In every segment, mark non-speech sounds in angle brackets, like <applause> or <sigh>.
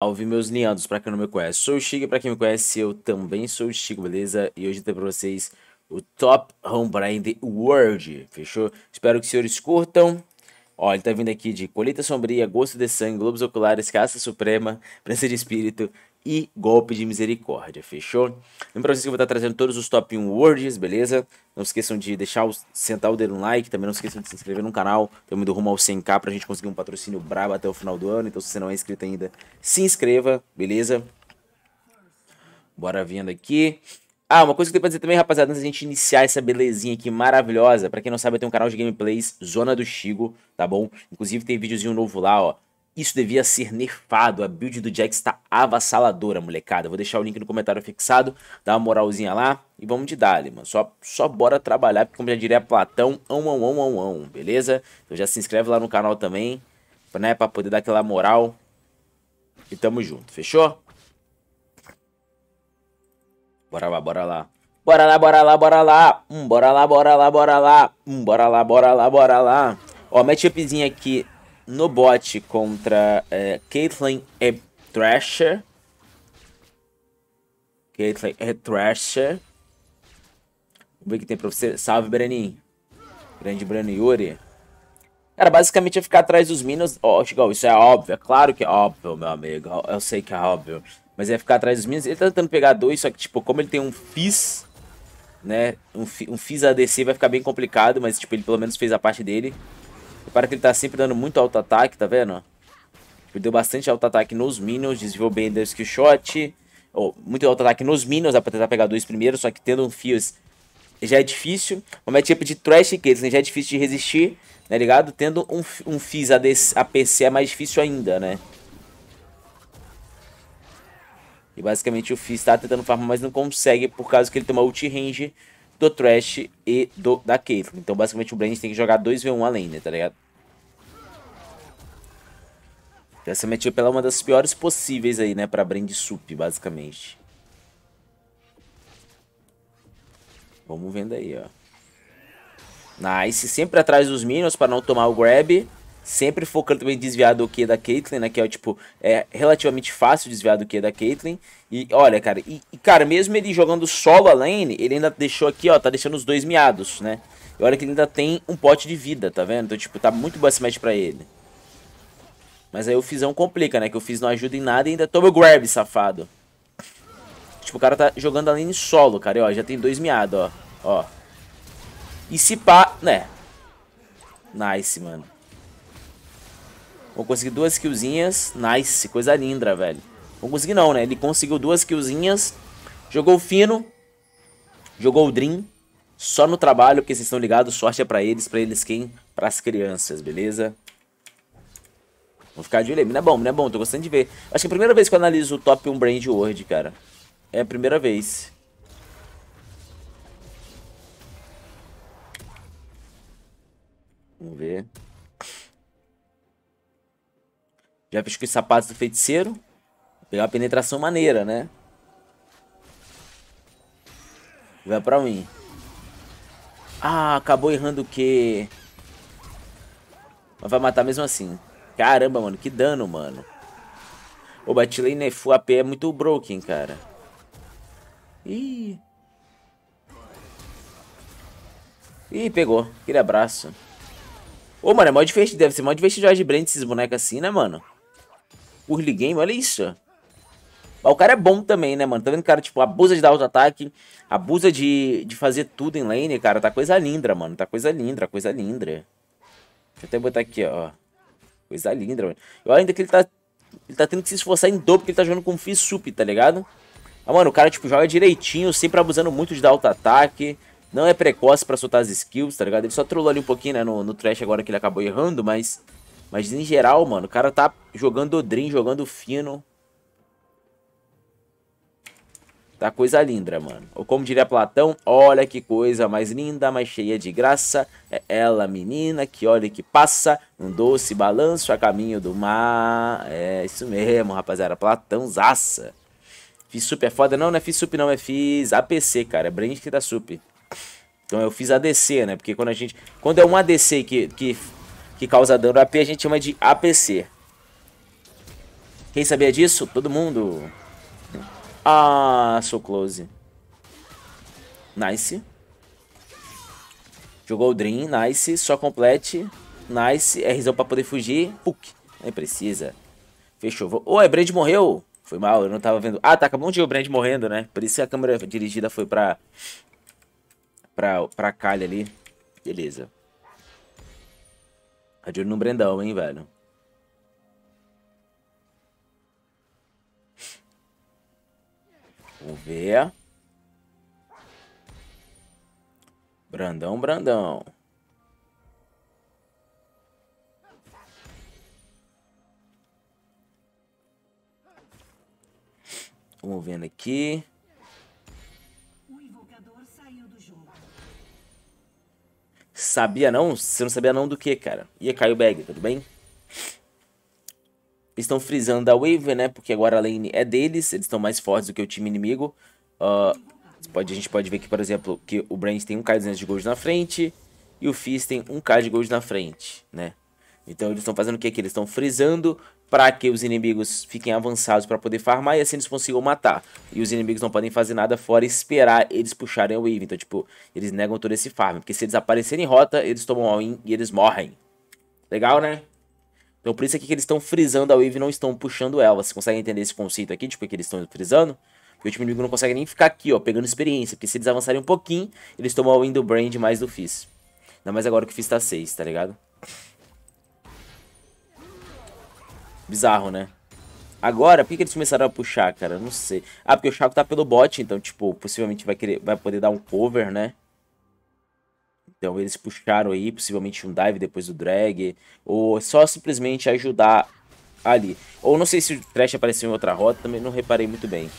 Salve meus linhados, pra quem não me conhece, sou o Chico, pra quem me conhece, eu também sou o Chico, beleza? E hoje tem pra vocês o Top Home Brand World, fechou? Espero que os senhores curtam. Ó, ele tá vindo aqui de Colheita Sombria, Gosto de Sangue, Globos Oculares, Caça Suprema, <laughs> Prensa de Espírito, e golpe de misericórdia, fechou? Lembra pra vocês que eu vou estar trazendo todos os top 1 words, beleza? Não esqueçam de deixar o, sentar o dedo no like, também não esqueçam de se inscrever no canal, estamos indo rumo ao 100k pra gente conseguir um patrocínio brabo até o final do ano, então se você não é inscrito ainda, se inscreva, beleza? Bora vindo aqui. Ah, uma coisa que eu tenho pra dizer também, rapaziada, antes da gente iniciar essa belezinha aqui maravilhosa. Pra quem não sabe, eu tenho um canal de gameplays, Zona do Chigo, tá bom? Inclusive tem videozinho novo lá, ó. Isso devia ser nerfado. A build do Jax está avassaladora, molecada. Vou deixar o link no comentário fixado. Dá uma moralzinha lá e vamos de dali, mano. Só, só bora trabalhar, porque como já diria Platão, ão, ão, ão, ão, ão, beleza? Então já se inscreve lá no canal também, né? Pra poder dar aquela moral. E tamo junto, fechou? Bora lá, bora lá. Bora lá, bora lá, bora lá. Hum, bora lá, bora lá, bora lá. Hum, bora lá, bora lá, bora lá. Ó, matchupzinho aqui no bot contra é, Caitlyn e Thrasher. Caitlyn e Thrasher. Vamos ver o que tem pra você. Salve, Brenin, Grande Breno Yuri. Cara, basicamente é ficar atrás dos minions. Ó, oh, isso é óbvio. É claro que é óbvio, meu amigo. Eu sei que é óbvio. Mas é ficar atrás dos minions. Ele tá tentando pegar dois, só que, tipo, como ele tem um Fizz, né? Um, um Fizz ADC vai ficar bem complicado, mas, tipo, ele pelo menos fez a parte dele para que ele tá sempre dando muito alto ataque, tá vendo? Ele deu bastante alto ataque nos minions, desviou bem do skill shot. Oh, muito alto ataque nos minions, dá pra tentar pegar dois primeiros, só que tendo um Fios já é difícil. Uma matchup de Trash Gates, né? Já é difícil de resistir, né, ligado? Tendo um, um Fizz APC é mais difícil ainda, né? E basicamente o Fizz tá tentando farmar, mas não consegue, por causa que ele tem uma ult range do Trash e do da Caitlyn. Então, basicamente, o Brand tem que jogar 2v1 além, né, tá ligado? essa matchup é uma das piores possíveis aí, né, pra Brand Sup, basicamente. Vamos vendo aí, ó. Nice, sempre atrás dos minions para não tomar o grab sempre focando também em desviar do que da Caitlyn, né? Que é tipo, é relativamente fácil desviar do que da Caitlyn. E olha, cara, e, e, cara, mesmo ele jogando solo a lane, ele ainda deixou aqui, ó, tá deixando os dois miados, né? E olha que ele ainda tem um pote de vida, tá vendo? Então, tipo, tá muito boa esse match pra ele. Mas aí o Fizão complica, né? Que o Fiz não ajuda em nada e ainda toma o grab, safado. Tipo, o cara tá jogando a lane solo, cara. E, ó, já tem dois miados, ó. Ó. E se pá... Né. Nice, mano. Vou conseguir duas killzinhas. Nice, coisa linda, velho. Vou conseguir não, né? Ele conseguiu duas killzinhas. Jogou fino. Jogou o Dream. Só no trabalho, porque vocês estão ligados. Sorte é pra eles, pra eles quem? Pras crianças, beleza? Vou ficar de olho. Não é bom, não é bom. Tô gostando de ver. Acho que é a primeira vez que eu analiso o Top 1 Brand World, cara. É a primeira vez. Vamos ver. Já os sapatos do feiticeiro. pegar uma penetração maneira, né? Vai pra mim. Ah, acabou errando o quê? Mas vai matar mesmo assim. Caramba, mano. Que dano, mano. O Batlane full AP é muito broken, cara. Ih. Ih, pegou. Aquele abraço. Ô, mano, é mó divertido. Deve ser mó divertido jogar de Brand esses bonecos assim, né, mano? early game, olha isso. Mas o cara é bom também, né, mano? Tá vendo, cara? Tipo, abusa de dar auto-ataque, abusa de, de fazer tudo em lane, cara. Tá coisa linda, mano. Tá coisa linda, coisa linda. Deixa eu até botar aqui, ó. Coisa linda, mano. Eu ainda que ele tá, ele tá tendo que se esforçar em dobro, porque ele tá jogando com Sup, tá ligado? Ah, mano, o cara, tipo, joga direitinho, sempre abusando muito de dar auto-ataque. Não é precoce pra soltar as skills, tá ligado? Ele só trollou ali um pouquinho, né, no, no trash agora que ele acabou errando, mas... Mas em geral, mano, o cara tá jogando Odrin, jogando fino. Tá coisa linda, mano. Ou como diria Platão, olha que coisa mais linda, mais cheia de graça. É ela, menina, que olha que passa. Um doce balanço a caminho do mar. É isso mesmo, rapaziada. Platão zaça. Fiz sup é foda? Não, não é fiz sup não, é fiz APC, cara. É brand que dá sup. Então eu fiz ADC, né? Porque quando a gente... Quando é um ADC que, que que causa dano AP, a gente chama de APC. Quem sabia disso? Todo mundo. Ah, sou close. Nice. Jogou o Dream, nice. Só complete. Nice. Rzão pra poder fugir. Puk. Nem precisa. Fechou. Ô, oh, é Brand morreu. Foi mal, eu não tava vendo. Ah, tá, acabou de ver o Brand morrendo, né? Por isso que a câmera dirigida foi pra... Pra, pra calha ali. Beleza. É tá de olho no Brendão, hein, velho. Vamos ver. Brandão, Brandão. Vamos vendo aqui. Sabia não? Você não sabia não do que, cara? E cair Caio Bag, tudo bem? Estão frisando a Wave, né? Porque agora a lane é deles, eles estão mais fortes do que o time inimigo. Uh, pode, a gente pode ver que, por exemplo, que o Brand tem 1k200 de gold na frente e o Fizz tem 1k de gold na frente, né? Então eles estão fazendo o que aqui? Eles estão frisando para que os inimigos fiquem avançados para poder farmar e assim eles consigam matar. E os inimigos não podem fazer nada fora esperar eles puxarem o Wave. Então, tipo, eles negam todo esse farm. Porque se eles aparecerem em rota, eles tomam all-in e eles morrem. Legal, né? Então, por isso aqui que eles estão frisando a Wave e não estão puxando ela. Vocês conseguem entender esse conceito aqui? Tipo, que eles estão frisando? Porque o time inimigo não consegue nem ficar aqui, ó, pegando experiência. Porque se eles avançarem um pouquinho, eles tomam all-in do Brand mais do Fizz. Ainda mais agora que o Fizz tá 6, tá ligado? Bizarro, né? Agora, por que, que eles começaram a puxar, cara? Não sei. Ah, porque o Chaco tá pelo bot, então, tipo, possivelmente vai, querer, vai poder dar um cover, né? Então eles puxaram aí, possivelmente um dive depois do drag, ou só simplesmente ajudar ali. Ou não sei se o Trash apareceu em outra rota, também não reparei muito bem.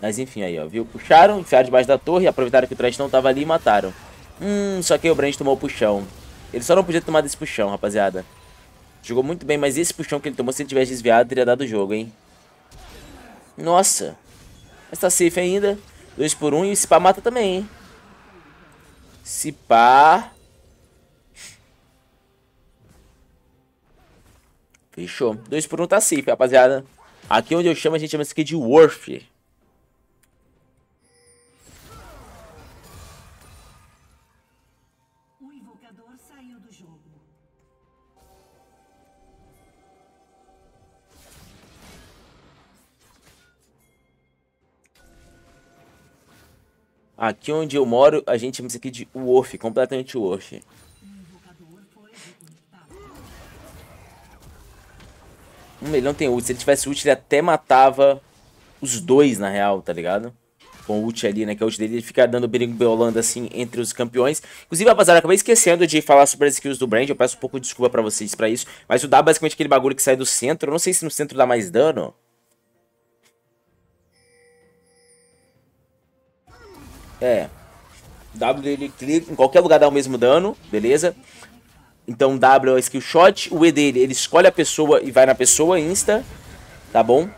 Mas enfim, aí ó, viu? Puxaram, enfiaram debaixo da torre, aproveitaram que o Trash não tava ali e mataram. Hum, só que aí o Brand tomou o puxão. Ele só não podia tomar desse puxão, rapaziada. Jogou muito bem, mas esse puxão que ele tomou, se ele tivesse desviado, teria dado o jogo, hein? Nossa. Mas tá safe ainda. 2 por 1 um, e o pá mata também, hein? Se Fechou. 2 por 1 um tá safe, rapaziada. Aqui é onde eu chamo, a gente chama isso aqui de Worth. Aqui onde eu moro, a gente chama isso aqui de Wolf, completamente Wolf. Hum, ele não tem ult. Se ele tivesse ult, ele até matava os dois, na real, tá ligado? Com o ult ali, né? Que é o ult dele, ele fica dando brinco beolando assim entre os campeões. Inclusive, rapaziada, acabei esquecendo de falar sobre as skills do Brand. Eu peço um pouco de desculpa pra vocês pra isso. Mas o dá é basicamente aquele bagulho que sai do centro. Eu não sei se no centro dá mais dano. É. W dele clica em qualquer lugar dá o mesmo dano, beleza? Então W é o skill shot, o E dele, ele escolhe a pessoa e vai na pessoa, insta, tá bom?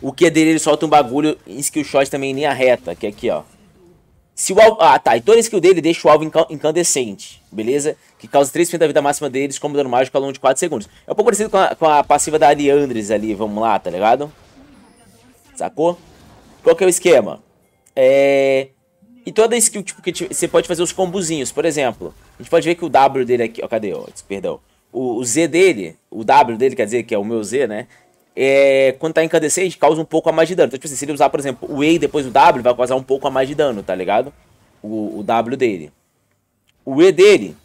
O Q dele, ele solta um bagulho em skill shot também em linha reta, que é aqui, ó. Se o alvo... Ah, tá. Então a skill dele deixa o alvo incandescente, beleza? Que causa 3% da vida máxima deles como dano mágico ao longo de 4 segundos. É um pouco parecido com a, com a passiva da Ariandres ali, vamos lá, tá ligado? Sacou? Qual que é o esquema? É... E toda skill tipo, que você pode fazer os combozinhos, por exemplo. A gente pode ver que o W dele aqui. Ó, cadê? perdão. O, o, Z dele, o W dele, quer dizer que é o meu Z, né? É, quando tá incandescente, causa um pouco a mais de dano. Então, tipo assim, se ele usar, por exemplo, o E e depois o W, vai causar um pouco a mais de dano, tá ligado? O, o W dele. O E dele.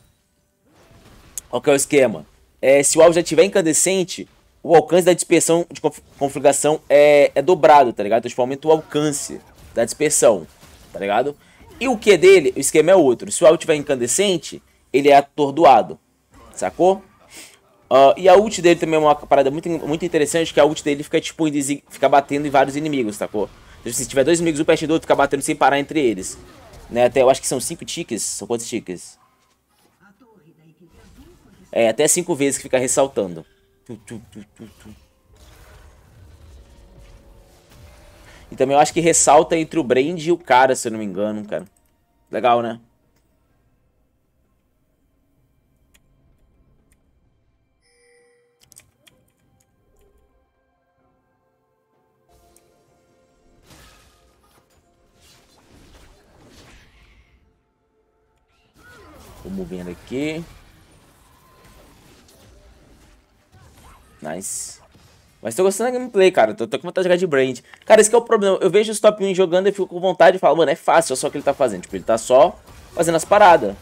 Qual que é o esquema? É, se o alvo já tiver incandescente, o alcance da dispersão de configuração é, é dobrado, tá ligado? Então, tipo, aumenta o alcance da dispersão, tá ligado? E o que dele, o esquema é outro. Se o alt tiver incandescente, ele é atordoado, sacou? Uh, e a ult dele também é uma parada muito, muito interessante, que a ult dele fica, tipo, fica batendo em vários inimigos, sacou? Então, tipo, se tiver dois inimigos, um perto do outro, fica batendo sem parar entre eles. Né, até, eu acho que são cinco tiques, são quantos tiques? É, até cinco vezes que fica ressaltando. Tu, tu, tu, e também eu acho que ressalta entre o Brand e o cara, se eu não me engano, cara. Legal, né? Vamos vendo aqui. Nice. Mas tô gostando da gameplay, cara. Tô, tô com vontade de jogar de Brand. Cara, esse é o problema. Eu vejo os top 1 jogando e fico com vontade e falo, mano, é fácil, é só o que ele tá fazendo. Tipo, ele tá só fazendo as paradas.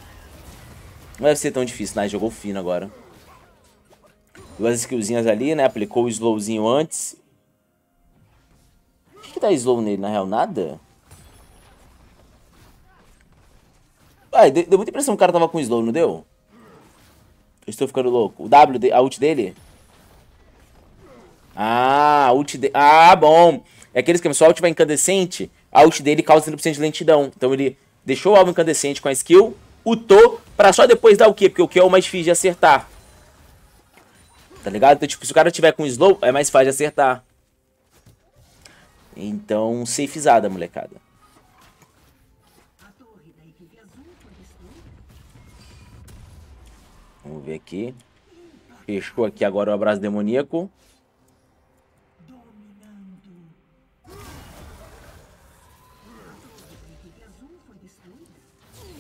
Não deve ser tão difícil. Nice, jogou fino agora. Duas skillzinhas ali, né? Aplicou o slowzinho antes. O que, que dá slow nele, na real? Nada? Ué, ah, deu, deu muita impressão que o cara tava com slow, não deu? Eu estou ficando louco. O W, a ult dele... Ah, ult de... Ah, bom. É aquele esquema, se o ult vai incandescente, a ult dele causa 100% de lentidão. Então ele deixou o alvo incandescente com a skill, ultou, pra só depois dar o quê? porque o Q é o mais difícil de acertar. Tá ligado? Então, tipo, se o cara tiver com slow, é mais fácil de acertar. Então, safezada, molecada. Vamos ver aqui. Fechou aqui agora o abraço demoníaco.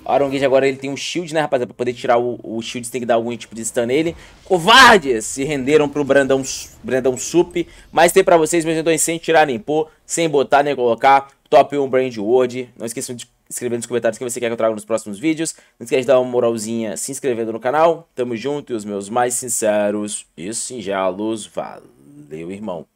O Aaron Gage agora ele tem um shield, né, rapaziada? Pra poder tirar o, o shield, você tem que dar algum tipo de stun nele. Covardes! Se renderam pro Brandão, Brandão Sup. Mas tem pra vocês, meus dois, sem tirar nem pôr, sem botar nem colocar. Top 1 Brand World. Não esqueçam de escrever nos comentários o que você quer que eu traga nos próximos vídeos. Não esquece de dar uma moralzinha se inscrevendo no canal. Tamo junto e os meus mais sinceros e singelos. Valeu, irmão.